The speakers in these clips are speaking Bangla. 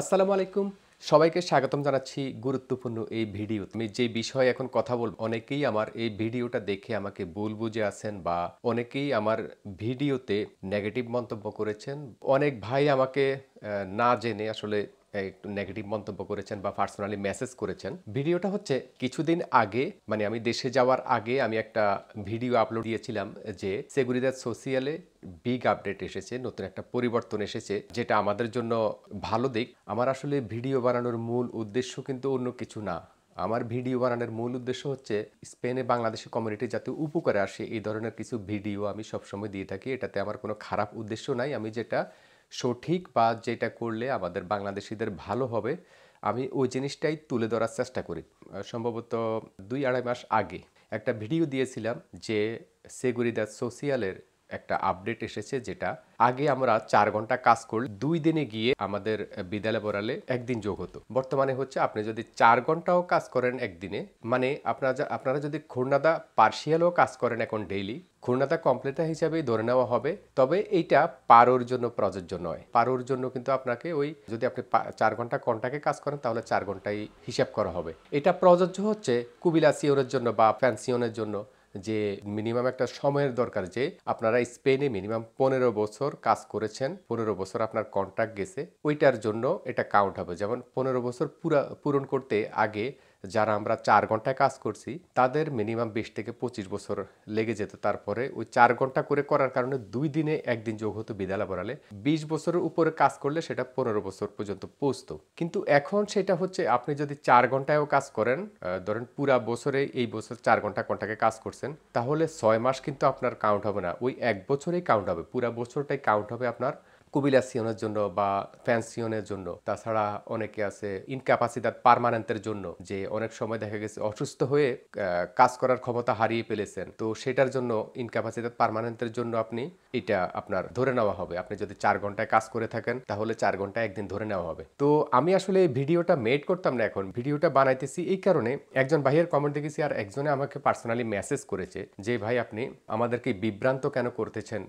আসসালামু আলাইকুম সবাইকে স্বাগতম জানাচ্ছি গুরুত্বপূর্ণ এই ভিডিও তুমি যে বিষয়ে এখন কথা বলব অনেকেই আমার এই ভিডিওটা দেখে আমাকে ভুল বুঝে আছেন বা অনেকেই আমার ভিডিওতে নেগেটিভ মন্তব্য করেছেন অনেক ভাই আমাকে না জেনে আসলে একটু নেগেটিভ মন্তব্য করেছেন বা পার্সোনালি মেসেজ করেছেন ভিডিওটা হচ্ছে কিছুদিন আগে মানে আমি দেশে যাওয়ার আগে আমি একটা ভিডিও আপলোড দিয়েছিলাম যে সেগুরিদার সোশিয়ালে বিগ আপডেট এসেছে নতুন একটা পরিবর্তন এসেছে যেটা আমাদের জন্য ভালো দিক আমার আসলে ভিডিও বানানোর মূল উদ্দেশ্য কিন্তু অন্য কিছু না আমার ভিডিও বানানোর মূল উদ্দেশ্য হচ্ছে স্পেনে বাংলাদেশি কমিউনিটি যাতে উপকারে আসে এই ধরনের কিছু ভিডিও আমি সবসময় দিয়ে থাকি এটাতে আমার কোনো খারাপ উদ্দেশ্য নাই আমি যেটা সঠিক বা যেটা করলে আমাদের বাংলাদেশিদের ভালো হবে আমি ওই জিনিসটাই তুলে ধরার চেষ্টা করি সম্ভবত দুই আড়াই মাস আগে একটা ভিডিও দিয়েছিলাম যে সেগুরিদা সোশিয়ালের একটা আপডেট এসেছে যেটা আগে আমরা চার ঘন্টা কাজ করলে দুই দিনে গিয়ে আমাদের বিদ্যালয় পড়ালে একদিন যোগ হতো বর্তমানে হচ্ছে আপনি যদি চার ঘন্টাও কাজ করেন একদিনে মানে আপনারা আপনারা যদি খুলনাদা পার্সিয়ালও কাজ করেন এখন ডেইলি খুলনাদা কমপ্লিটার হিসাবেই ধরে নেওয়া হবে তবে এইটা পারোর জন্য প্রযোজ্য নয় পারোর জন্য কিন্তু আপনাকে ওই যদি আপনি চার ঘন্টা কন্টাকে কাজ করেন তাহলে চার ঘন্টাই হিসাব করা হবে এটা প্রযোজ্য হচ্ছে কুবিলা কুবিলাসিওনের জন্য বা ফ্যান্সিওনের জন্য যে মিনিমাম একটা সময়ের দরকার যে আপনারা স্পেনে মিনিমাম পনেরো বছর কাজ করেছেন পনেরো বছর আপনার কন্ট্রাক্ট গেছে ওইটার জন্য এটা কাউন্ট হবে যেমন পনেরো বছর পুরা পূরণ করতে আগে যারা আমরা চার ঘন্টায় কাজ করছি তাদের মিনিমাম বিশ থেকে পঁচিশ বছর লেগে যেত তারপরে ওই চার ঘন্টা করে করার কারণে দুই দিনে একদিন যোগ হতো বিদ্যালয় পড়ালে বিশ বছরের উপরে কাজ করলে সেটা পনেরো বছর পর্যন্ত পৌঁছত কিন্তু এখন সেটা হচ্ছে আপনি যদি চার ঘন্টায়ও কাজ করেন ধরেন পুরা বছরে এই বছর চার ঘন্টা ঘন্টাকে কাজ করছেন তাহলে ছয় মাস কিন্তু আপনার কাউন্ট হবে না ওই এক বছরেই কাউন্ট হবে পুরা বছরটাই কাউন্ট হবে আপনার সিয়নের জন্য বা ফ্যান্সিয়নের জন্য তাছাড়া অনেকে আছে ইনক্যাপাসিটার পারমানেন্টের জন্য যে অনেক সময় দেখা গেছে অসুস্থ হয়ে কাজ করার ক্ষমতা হারিয়ে ফেলেছেন তো সেটার জন্য ইনক্যাপাসিটার পারমানেন্টের জন্য আপনি এটা আপনার ধরে নেওয়া হবে আপনি যদি চার ঘন্টায় কাজ করে থাকেন তাহলে চার ঘন্টা একদিন ধরে নেওয়া হবে তো আমি আসলে এই ভিডিওটা মেড করতাম না এখন ভিডিওটা বানাইতেছি এই কারণে একজন ভাইয়ের কমেন্ট দেখেছি আর একজনে আমাকে পার্সোনালি মেসেজ করেছে যে ভাই আপনি আমাদেরকে বিভ্রান্ত কেন করতেছেন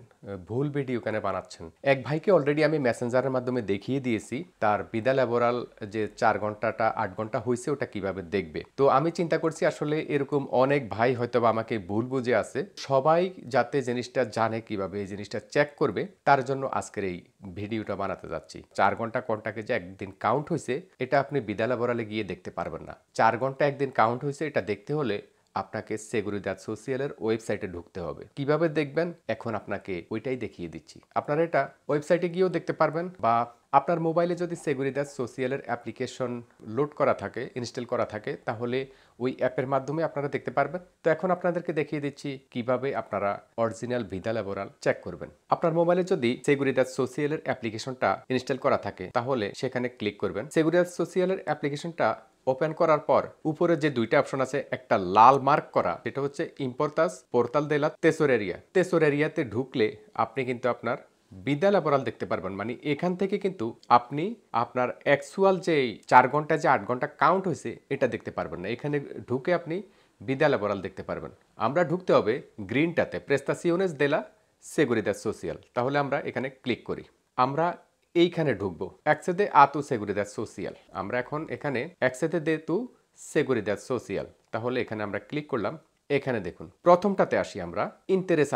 ভুল ভিডিও কেন বানাচ্ছেন এক ভাইকে আপনাদেরকে অলরেডি আমি মেসেঞ্জারের মাধ্যমে দেখিয়ে দিয়েছি তার বিদা ল্যাবোরাল যে চার ঘন্টাটা আট ঘন্টা হয়েছে ওটা কিভাবে দেখবে তো আমি চিন্তা করছি আসলে এরকম অনেক ভাই হয়তো আমাকে ভুল বুঝে আছে সবাই যাতে জিনিসটা জানে কিভাবে এই জিনিসটা চেক করবে তার জন্য আজকের এই ভিডিওটা বানাতে যাচ্ছি চার ঘন্টা কোনটাকে যে একদিন কাউন্ট হয়েছে এটা আপনি বিদা ল্যাবোরালে গিয়ে দেখতে পারবেন না চার ঘন্টা একদিন কাউন্ট হয়েছে এটা দেখতে হলে আপনাকে দ্যাট সোশিয়ালের ওয়েবসাইটে ঢুকতে হবে কিভাবে দেখবেন এখন আপনাকে ওইটাই দেখিয়ে দিচ্ছি আপনারা এটা ওয়েবসাইটে গিয়েও দেখতে পারবেন বা আপনার মোবাইলে যদি দ্যাট সোশিয়ালের অ্যাপ্লিকেশন লোড করা থাকে ইনস্টল করা থাকে তাহলে ওই অ্যাপের মাধ্যমে আপনারা দেখতে পারবেন তো এখন আপনাদেরকে দেখিয়ে দিচ্ছি কিভাবে আপনারা অরিজিনাল ভিদা ল্যাবোরাল চেক করবেন আপনার মোবাইলে যদি দ্যাট সোশিয়ালের অ্যাপ্লিকেশনটা ইনস্টল করা থাকে তাহলে সেখানে ক্লিক করবেন দ্যাট সোশিয়ালের অ্যাপ্লিকেশনটা ওপেন করার পর উপরে যে দুইটা অপশন আছে একটা লাল মার্ক করা সেটা হচ্ছে ইম্পোর্টাস পোর্তাল দেলা তেসোর এরিয়া তেসোর এরিয়াতে ঢুকলে আপনি কিন্তু আপনার বিদ্যালয় ল্যাবরাল দেখতে পারবেন মানে এখান থেকে কিন্তু আপনি আপনার অ্যাকচুয়াল যে চার ঘন্টা যে আট ঘন্টা কাউন্ট হয়েছে এটা দেখতে পারবেন না এখানে ঢুকে আপনি বিদ্যালয় ল্যাবরাল দেখতে পারবেন আমরা ঢুকতে হবে গ্রিনটাতে প্রেস্তাসিওনেস দেলা সেগুরিদা সোশিয়াল তাহলে আমরা এখানে ক্লিক করি আমরা এইখানে ঢুকবো একসাথে আতু সেগুরি দ্যাট সোশিয়াল আমরা এখন এখানে একসাথে দে তু সেগুরি দ্যাট সোশিয়াল তাহলে এখানে আমরা ক্লিক করলাম এখানে দেখুন প্রথমটাতে আসি আমরা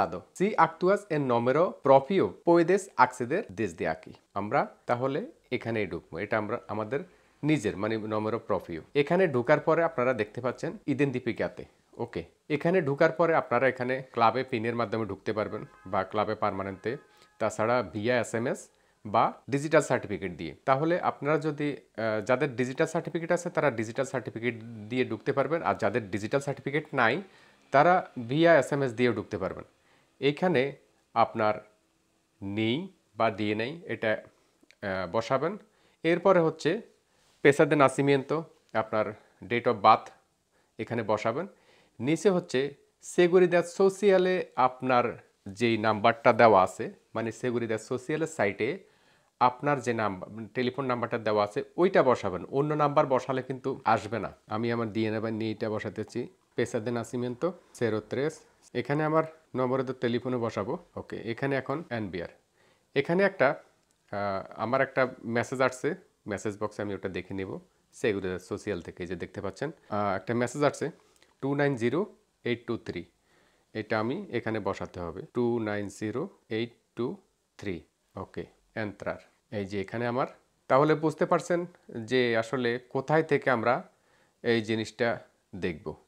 আদো সি আক্তুয়াস এ নমেরো প্রফিও পোয়েদেশ আক্সেদের দেশ দিয়ে আঁকি আমরা তাহলে এখানেই ঢুকবো এটা আমরা আমাদের নিজের মানে নমেরো প্রফিও এখানে ঢোকার পরে আপনারা দেখতে পাচ্ছেন ইদেন দীপিকাতে ওকে এখানে ঢুকার পরে আপনারা এখানে ক্লাবে পিনের মাধ্যমে ঢুকতে পারবেন বা ক্লাবে পারমানেন্টে তাছাড়া ভিয়া এস এম এস বা ডিজিটাল সার্টিফিকেট দিয়ে তাহলে আপনারা যদি যাদের ডিজিটাল সার্টিফিকেট আছে তারা ডিজিটাল সার্টিফিকেট দিয়ে ঢুকতে পারবেন আর যাদের ডিজিটাল সার্টিফিকেট নাই তারা ভিয়া এস এম এস দিয়েও ঢুকতে পারবেন এইখানে আপনার নেই বা দিয়ে নেই এটা বসাবেন এরপরে হচ্ছে পেশাদে নাসিমিয়ন্ত আপনার ডেট অফ বার্থ এখানে বসাবেন নিচে হচ্ছে দ্যাট সোশিয়ালে আপনার যেই নাম্বারটা দেওয়া আছে মানে দ্যাট সোশিয়ালের সাইটে আপনার যে নাম্বার মানে টেলিফোন নাম্বারটা দেওয়া আছে ওইটা বসাবেন অন্য নাম্বার বসালে কিন্তু আসবে না আমি আমার ডিএনএ বা নিয়ে এটা বসাতেছি পেশাদে তো সেরো ত্রেস এখানে আমার নম্বরে তো টেলিফোনে বসাবো ওকে এখানে এখন এনবিআর এখানে একটা আমার একটা মেসেজ আসছে মেসেজ বক্সে আমি ওটা দেখে নেব সেগুলো সোশিয়াল থেকে যে দেখতে পাচ্ছেন একটা মেসেজ আসছে two nine zero eight two three এটা আমি এখানে বসাতে হবে two nine zero eight two three okay অ্যান্ত্রার এই যে এখানে আমার তাহলে বুঝতে পারছেন যে আসলে কোথায় থেকে আমরা এই জিনিসটা দেখব